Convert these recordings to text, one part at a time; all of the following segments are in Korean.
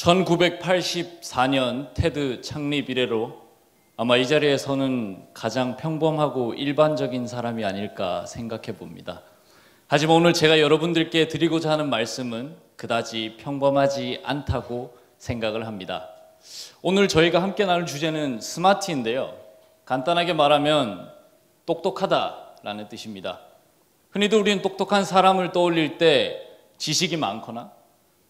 1984년 테드 창립 이래로 아마 이 자리에서는 가장 평범하고 일반적인 사람이 아닐까 생각해 봅니다. 하지만 오늘 제가 여러분들께 드리고자 하는 말씀은 그다지 평범하지 않다고 생각을 합니다. 오늘 저희가 함께 나눌 주제는 스마트인데요. 간단하게 말하면 똑똑하다라는 뜻입니다. 흔히들 우리는 똑똑한 사람을 떠올릴 때 지식이 많거나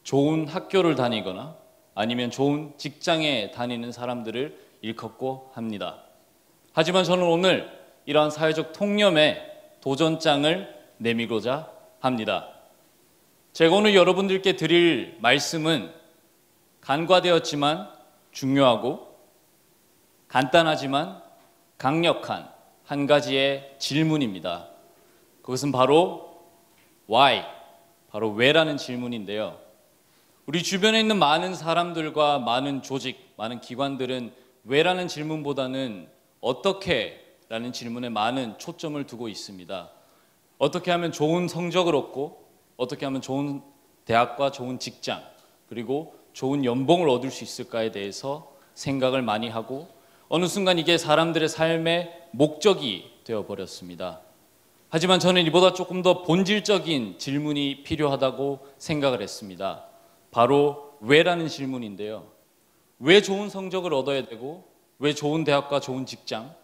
좋은 학교를 다니거나 아니면 좋은 직장에 다니는 사람들을 일컫고 합니다. 하지만 저는 오늘 이러한 사회적 통념에 도전장을 내미고자 합니다. 제가 오늘 여러분들께 드릴 말씀은 간과되었지만 중요하고 간단하지만 강력한 한 가지의 질문입니다. 그것은 바로 why, 바로 왜라는 질문인데요. 우리 주변에 있는 많은 사람들과 많은 조직, 많은 기관들은 왜라는 질문보다는 어떻게 라는 질문에 많은 초점을 두고 있습니다. 어떻게 하면 좋은 성적을 얻고 어떻게 하면 좋은 대학과 좋은 직장 그리고 좋은 연봉을 얻을 수 있을까에 대해서 생각을 많이 하고 어느 순간 이게 사람들의 삶의 목적이 되어 버렸습니다. 하지만 저는 이보다 조금 더 본질적인 질문이 필요하다고 생각을 했습니다. 바로 왜라는 질문인데요. 왜 좋은 성적을 얻어야 되고 왜 좋은 대학과 좋은 직장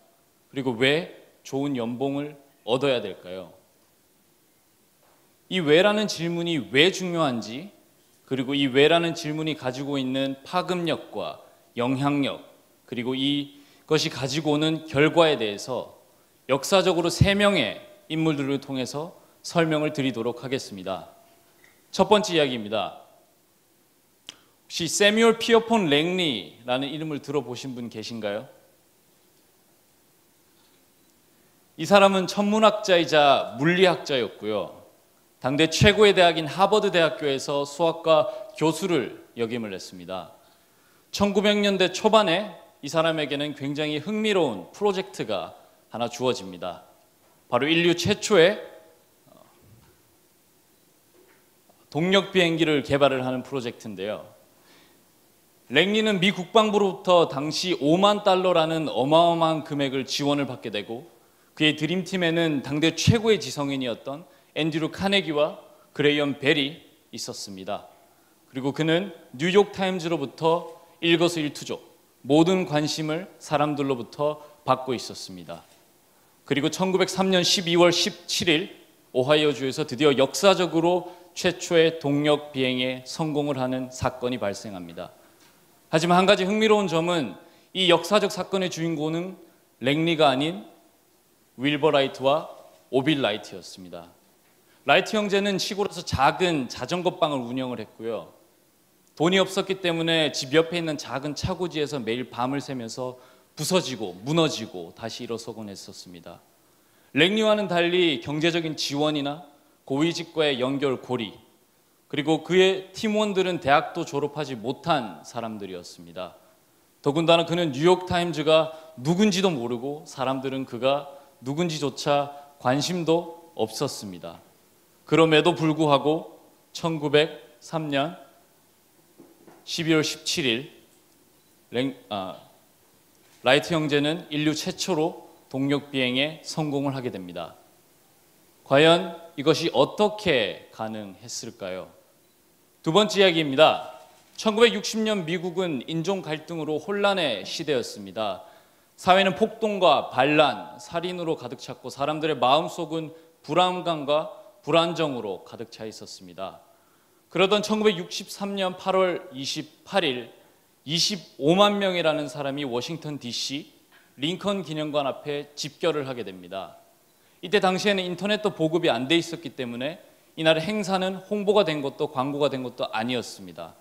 그리고 왜 좋은 연봉을 얻어야 될까요? 이 왜라는 질문이 왜 중요한지 그리고 이 왜라는 질문이 가지고 있는 파급력과 영향력 그리고 이것이 가지고 오는 결과에 대해서 역사적으로 세 명의 인물들을 통해서 설명을 드리도록 하겠습니다. 첫 번째 이야기입니다. 혹시 세미올 피어폰 랭리라는 이름을 들어보신 분 계신가요? 이 사람은 천문학자이자 물리학자였고요. 당대 최고의 대학인 하버드 대학교에서 수학과 교수를 역임을 했습니다. 1900년대 초반에 이 사람에게는 굉장히 흥미로운 프로젝트가 하나 주어집니다. 바로 인류 최초의 어, 동력 비행기를 개발을 하는 프로젝트인데요. 랭리는 미 국방부로부터 당시 5만 달러라는 어마어마한 금액을 지원을 받게 되고 그의 드림팀에는 당대 최고의 지성인이었던 앤드류 카네기와 그레이엄 벨이 있었습니다. 그리고 그는 뉴욕 타임즈로부터 일거수일투족 모든 관심을 사람들로부터 받고 있었습니다. 그리고 1903년 12월 17일 오하이오주에서 드디어 역사적으로 최초의 동력 비행에 성공을 하는 사건이 발생합니다. 하지만 한 가지 흥미로운 점은 이 역사적 사건의 주인공은 랭리가 아닌 윌버 라이트와 오빌 라이트였습니다. 라이트 형제는 시골에서 작은 자전거방을 운영을 했고요. 돈이 없었기 때문에 집 옆에 있는 작은 차고지에서 매일 밤을 새면서 부서지고 무너지고 다시 일어서곤 했었습니다. 랭리와는 달리 경제적인 지원이나 고위직과의 연결고리 그리고 그의 팀원들은 대학도 졸업하지 못한 사람들이었습니다. 더군다나 그는 뉴욕타임즈가 누군지도 모르고 사람들은 그가 누군지조차 관심도 없었습니다. 그럼에도 불구하고 1903년 12월 17일 랭, 아, 라이트 형제는 인류 최초로 동력 비행에 성공을 하게 됩니다. 과연 이것이 어떻게 가능했을까요? 두 번째 이야기입니다. 1960년 미국은 인종 갈등으로 혼란의 시대였습니다. 사회는 폭동과 반란, 살인으로 가득 찼고 사람들의 마음속은 불안감과 불안정으로 가득 차 있었습니다. 그러던 1963년 8월 28일 25만 명이라는 사람이 워싱턴 DC 링컨 기념관 앞에 집결을 하게 됩니다. 이때 당시에는 인터넷도 보급이 안 돼 있었기 때문에 이날 행사는 홍보가 된 것도 광고가 된 것도 아니었습니다.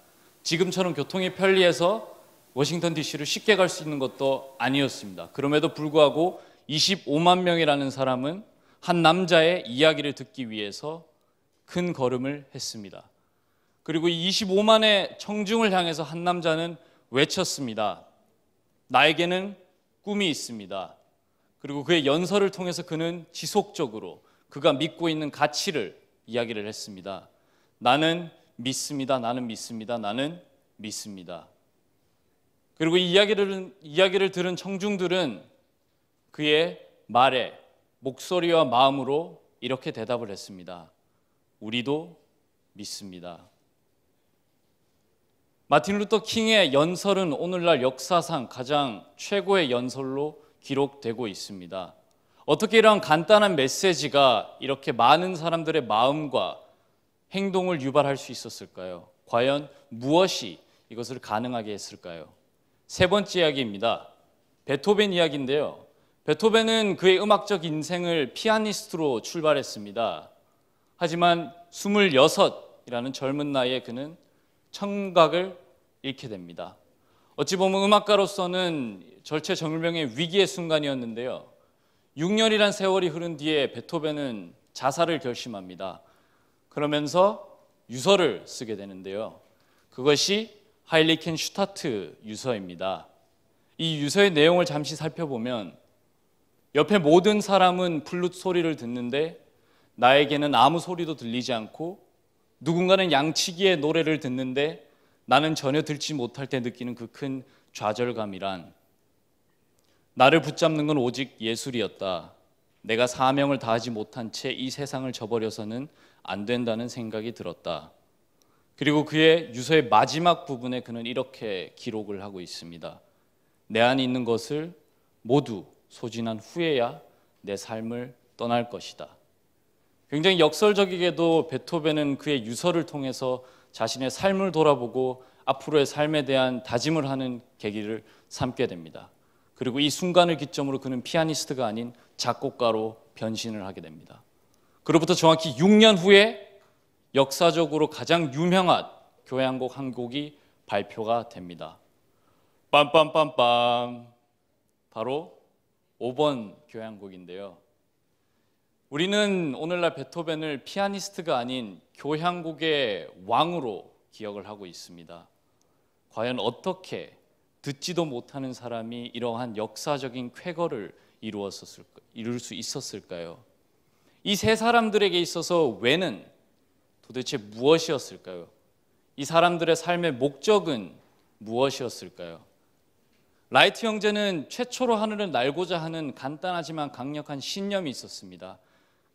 지금처럼 교통이 편리해서 워싱턴 DC로 쉽게 갈 수 있는 것도 아니었습니다. 그럼에도 불구하고 25만 명이라는 사람은 한 남자의 이야기를 듣기 위해서 큰 걸음을 했습니다. 그리고 25만의 청중을 향해서 한 남자는 외쳤습니다. 나에게는 꿈이 있습니다. 그리고 그의 연설을 통해서 그는 지속적으로 그가 믿고 있는 가치를 이야기를 했습니다. 나는 믿습니다. 나는 믿습니다. 나는 믿습니다. 그리고 이 이야기를, 이야기를 들은 청중들은 그의 말에 목소리와 마음으로 이렇게 대답을 했습니다. 우리도 믿습니다. 마틴 루터 킹의 연설은 오늘날 역사상 가장 최고의 연설로 기록되고 있습니다. 어떻게 이런 간단한 메시지가 이렇게 많은 사람들의 마음과 행동을 유발할 수 있었을까요? 과연 무엇이 이것을 가능하게 했을까요? 세 번째 이야기입니다. 베토벤 이야기인데요. 베토벤은 그의 음악적 인생을 피아니스트로 출발했습니다. 하지만 26이라는 젊은 나이에 그는 청각을 잃게 됩니다. 어찌 보면 음악가로서는 절체절병의 위기의 순간이었는데요. 6년이란 세월이 흐른 뒤에 베토벤은 자살을 결심합니다. 그러면서 유서를 쓰게 되는데요. 그것이 하일리켄 슈타트 유서입니다. 이 유서의 내용을 잠시 살펴보면 옆에 모든 사람은 플룻 소리를 듣는데 나에게는 아무 소리도 들리지 않고 누군가는 양치기의 노래를 듣는데 나는 전혀 들지 못할 때 느끼는 그 큰 좌절감이란 나를 붙잡는 건 오직 예술이었다. 내가 사명을 다하지 못한 채 이 세상을 저버려서는 안 된다는 생각이 들었다. 그리고 그의 유서의 마지막 부분에 그는 이렇게 기록을 하고 있습니다. 내 안에 있는 것을 모두 소진한 후에야 내 삶을 떠날 것이다. 굉장히 역설적이게도 베토벤은 그의 유서를 통해서 자신의 삶을 돌아보고 앞으로의 삶에 대한 다짐을 하는 계기를 삼게 됩니다. 그리고 이 순간을 기점으로 그는 피아니스트가 아닌 작곡가로 변신을 하게 됩니다. 그로부터 정확히 6년 후에 역사적으로 가장 유명한 교향곡 한 곡이 발표가 됩니다. 빰빰빰빰. 바로 5번 교향곡인데요. 우리는 오늘날 베토벤을 피아니스트가 아닌 교향곡의 왕으로 기억을 하고 있습니다. 과연 어떻게 듣지도 못하는 사람이 이러한 역사적인 쾌거를 이루었었을 이룰 수 있었을까요? 이 세 사람들에게 있어서 왜는 도대체 무엇이었을까요? 이 사람들의 삶의 목적은 무엇이었을까요? 라이트 형제는 최초로 하늘을 날고자 하는 간단하지만 강력한 신념이 있었습니다.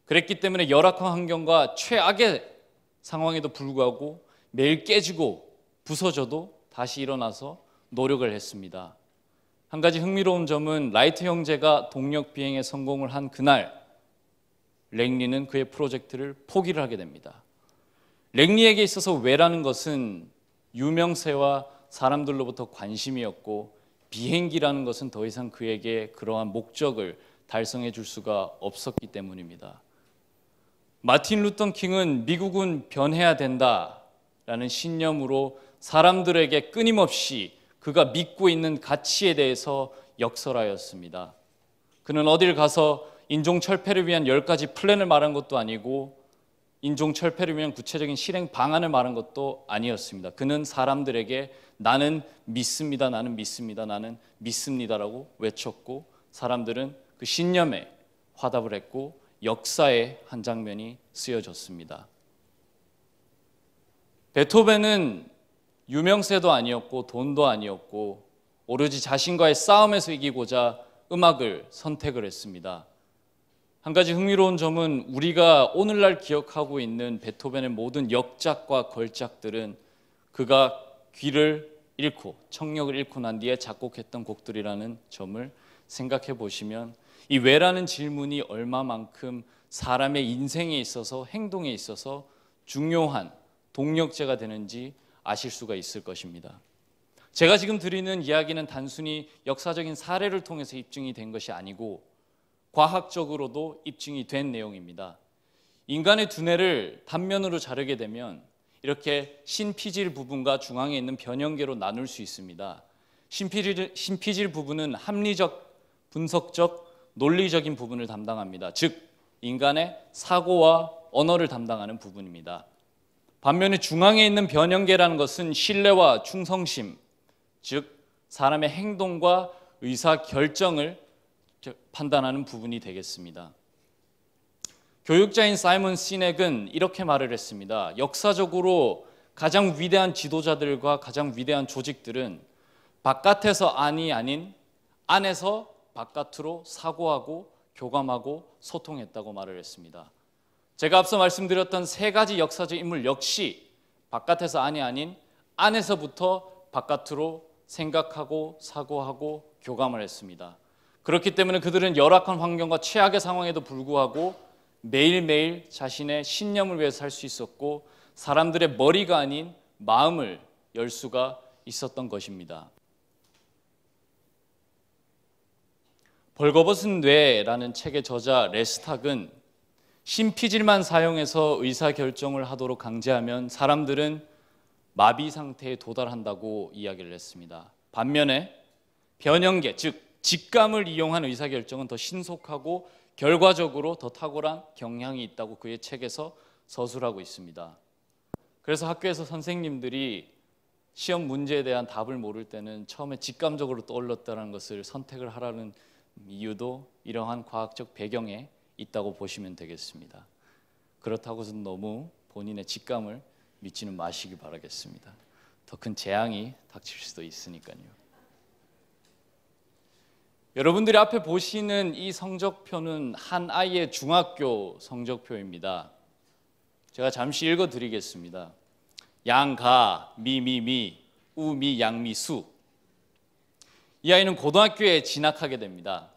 그랬기 때문에 열악한 환경과 최악의 상황에도 불구하고 매일 깨지고 부서져도 다시 일어나서 노력을 했습니다. 한 가지 흥미로운 점은 라이트 형제가 동력 비행에 성공을 한 그날 랭리는 그의 프로젝트를 포기를 하게 됩니다. 랭리에게 있어서 왜라는 것은 유명세와 사람들로부터 관심이었고 비행기라는 것은 더 이상 그에게 그러한 목적을 달성해 줄 수가 없었기 때문입니다. 마틴 루턴 킹은 미국은 변해야 된다라는 신념으로 사람들에게 끊임없이 그가 믿고 있는 가치에 대해서 역설하였습니다. 그는 어딜 가서 인종 철폐를 위한 열 가지 플랜을 말한 것도 아니고 인종 철폐를 위한 구체적인 실행 방안을 말한 것도 아니었습니다. 그는 사람들에게 나는 믿습니다. 나는 믿습니다. 나는 믿습니다라고 외쳤고 사람들은 그 신념에 화답을 했고 역사의 한 장면이 쓰여졌습니다. 베토벤은 유명세도 아니었고 돈도 아니었고 오로지 자신과의 싸움에서 이기고자 음악을 선택을 했습니다. 한 가지 흥미로운 점은 우리가 오늘날 기억하고 있는 베토벤의 모든 역작과 걸작들은 그가 귀를 잃고 청력을 잃고 난 뒤에 작곡했던 곡들이라는 점을 생각해 보시면 이 왜라는 질문이 얼마만큼 사람의 인생에 있어서 행동에 있어서 중요한 동력제가 되는지 아실 수가 있을 것입니다. 제가 지금 드리는 이야기는 단순히 역사적인 사례를 통해서 입증이 된 것이 아니고 과학적으로도 입증이 된 내용입니다. 인간의 두뇌를 단면으로 자르게 되면 이렇게 신피질 부분과 중앙에 있는 변형계로 나눌 수 있습니다. 신피질, 신피질 부분은 합리적, 분석적, 논리적인 부분을 담당합니다. 즉, 인간의 사고와 언어를 담당하는 부분입니다. 반면에 중앙에 있는 변형계라는 것은 신뢰와 충성심, 즉 사람의 행동과 의사 결정을 판단하는 부분이 되겠습니다. 교육자인 사이먼 시넥은 이렇게 말을 했습니다. 역사적으로 가장 위대한 지도자들과 가장 위대한 조직들은 바깥에서 안이 아닌 안에서 바깥으로 사고하고 교감하고 소통했다고 말을 했습니다. 제가 앞서 말씀드렸던 세 가지 역사적 인물 역시 바깥에서 안이 아닌 안에서부터 바깥으로 생각하고 사고하고 교감을 했습니다. 그렇기 때문에 그들은 열악한 환경과 최악의 상황에도 불구하고 매일매일 자신의 신념을 위해살 수 있었고 사람들의 머리가 아닌 마음을 열 수가 있었던 것입니다. 벌거벗은 뇌라는 책의 저자 레스탁은 심피질만 사용해서 의사 결정을 하도록 강제하면 사람들은 마비 상태에 도달한다고 이야기를 했습니다. 반면에 변형계 즉 직감을 이용한 의사 결정은 더 신속하고 결과적으로 더 탁월한 경향이 있다고 그의 책에서 서술하고 있습니다. 그래서 학교에서 선생님들이 시험 문제에 대한 답을 모를 때는 처음에 직감적으로 떠올랐다는 것을 선택을 하라는 이유도 이러한 과학적 배경에 있다고 보시면 되겠습니다. 그렇다고서 너무 본인의 직감을 믿지는 마시기 바라겠습니다. 더 큰 재앙이 닥칠 수도 있으니까요. 여러분들이 앞에 보시는 이 성적표는 한 아이의 중학교 성적표입니다. 제가 잠시 읽어 드리겠습니다. 양가 미미미 우미 양미수 이 아이는 고등학교에 진학하게 됩니다.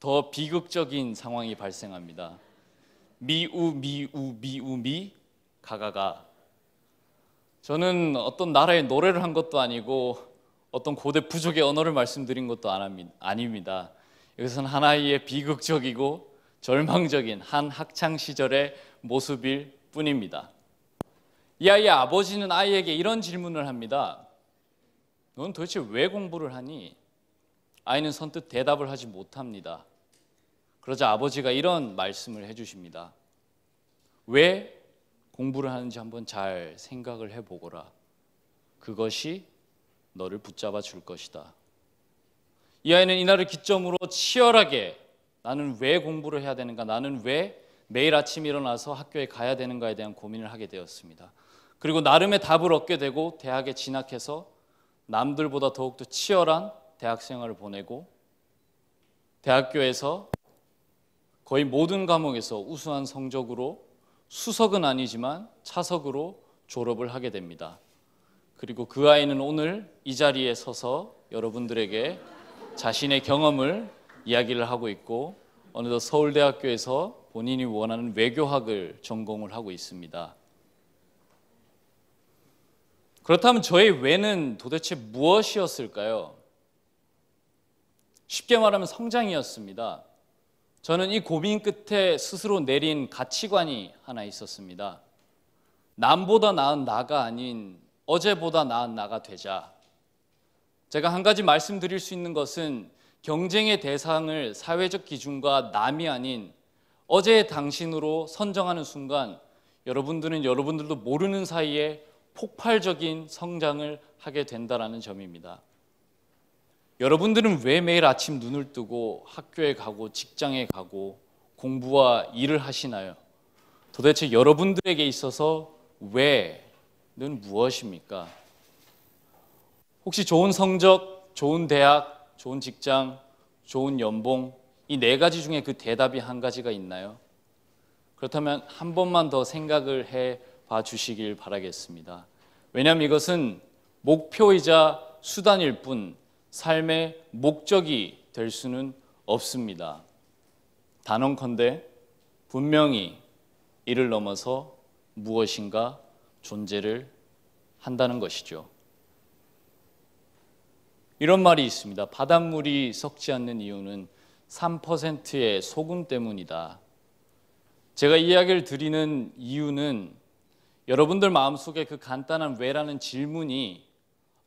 더 비극적인 상황이 발생합니다. 미우 미우 미우 미 가가가 저는 어떤 나라의 노래를 한 것도 아니고 어떤 고대 부족의 언어를 말씀드린 것도 아닙니다. 이것은 하나의 비극적이고 절망적인 한 학창 시절의 모습일 뿐입니다. 이 아이의 아버지는 아이에게 이런 질문을 합니다. 넌 도대체 왜 공부를 하니? 아이는 선뜻 대답을 하지 못합니다. 그러자 아버지가 이런 말씀을 해주십니다. 왜 공부를 하는지 한번 잘 생각을 해보거라. 그것이 너를 붙잡아 줄 것이다. 이 아이는 이날을 기점으로 치열하게 나는 왜 공부를 해야 되는가, 나는 왜 매일 아침 일어나서 학교에 가야 되는가에 대한 고민을 하게 되었습니다. 그리고 나름의 답을 얻게 되고 대학에 진학해서 남들보다 더욱더 치열한 대학생활을 보내고 대학교에서 거의 모든 과목에서 우수한 성적으로 수석은 아니지만 차석으로 졸업을 하게 됩니다. 그리고 그 아이는 오늘 이 자리에 서서 여러분들에게 자신의 경험을 이야기를 하고 있고 어느덧 서울대학교에서 본인이 원하는 외교학을 전공을 하고 있습니다. 그렇다면 저의 왜는 도대체 무엇이었을까요? 쉽게 말하면 성장이었습니다. 저는 이 고민 끝에 스스로 내린 가치관이 하나 있었습니다. 남보다 나은 나가 아닌 어제보다 나은 나가 되자. 제가 한 가지 말씀드릴 수 있는 것은 경쟁의 대상을 사회적 기준과 남이 아닌 어제의 당신으로 선정하는 순간 여러분들은 여러분들도 모르는 사이에 폭발적인 성장을 하게 된다라는 점입니다. 여러분들은 왜 매일 아침 눈을 뜨고 학교에 가고 직장에 가고 공부와 일을 하시나요? 도대체 여러분들에게 있어서 왜는 무엇입니까? 혹시 좋은 성적, 좋은 대학, 좋은 직장, 좋은 연봉 이 네 가지 중에 그 대답이 한 가지가 있나요? 그렇다면 한 번만 더 생각을 해봐 주시길 바라겠습니다. 왜냐하면 이것은 목표이자 수단일 뿐 삶의 목적이 될 수는 없습니다. 단언컨대 분명히 이를 넘어서 무엇인가 존재를 한다는 것이죠. 이런 말이 있습니다. 바닷물이 섞지 않는 이유는 3%의 소금 때문이다. 제가 이야기를 드리는 이유는 여러분들 마음속에 그 간단한 왜라는 질문이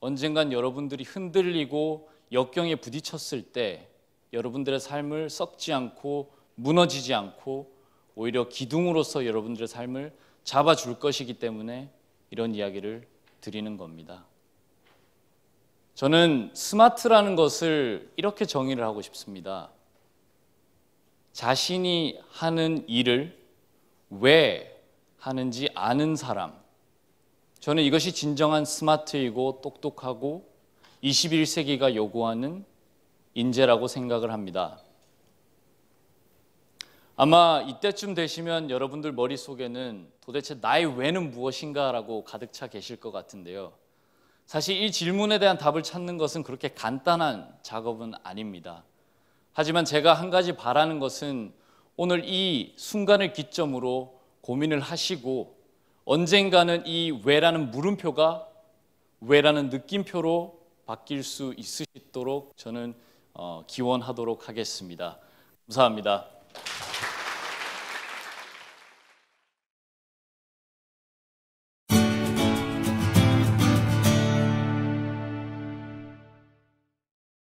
언젠간 여러분들이 흔들리고 역경에 부딪혔을 때 여러분들의 삶을 썩지 않고 무너지지 않고 오히려 기둥으로서 여러분들의 삶을 잡아줄 것이기 때문에 이런 이야기를 드리는 겁니다. 저는 스마트라는 것을 이렇게 정의를 하고 싶습니다. 자신이 하는 일을 왜 하는지 아는 사람, 저는 이것이 진정한 스마트이고 똑똑하고 21세기가 요구하는 인재라고 생각을 합니다. 아마 이때쯤 되시면 여러분들 머릿속에는 도대체 나의 왜는 무엇인가라고 가득 차 계실 것 같은데요. 사실 이 질문에 대한 답을 찾는 것은 그렇게 간단한 작업은 아닙니다. 하지만 제가 한 가지 바라는 것은 오늘 이 순간을 기점으로 고민을 하시고 언젠가는 이 왜라는 물음표가 왜라는 느낌표로 바뀔 수 있으시도록 저는 어, 기원하도록 하겠습니다. 감사합니다.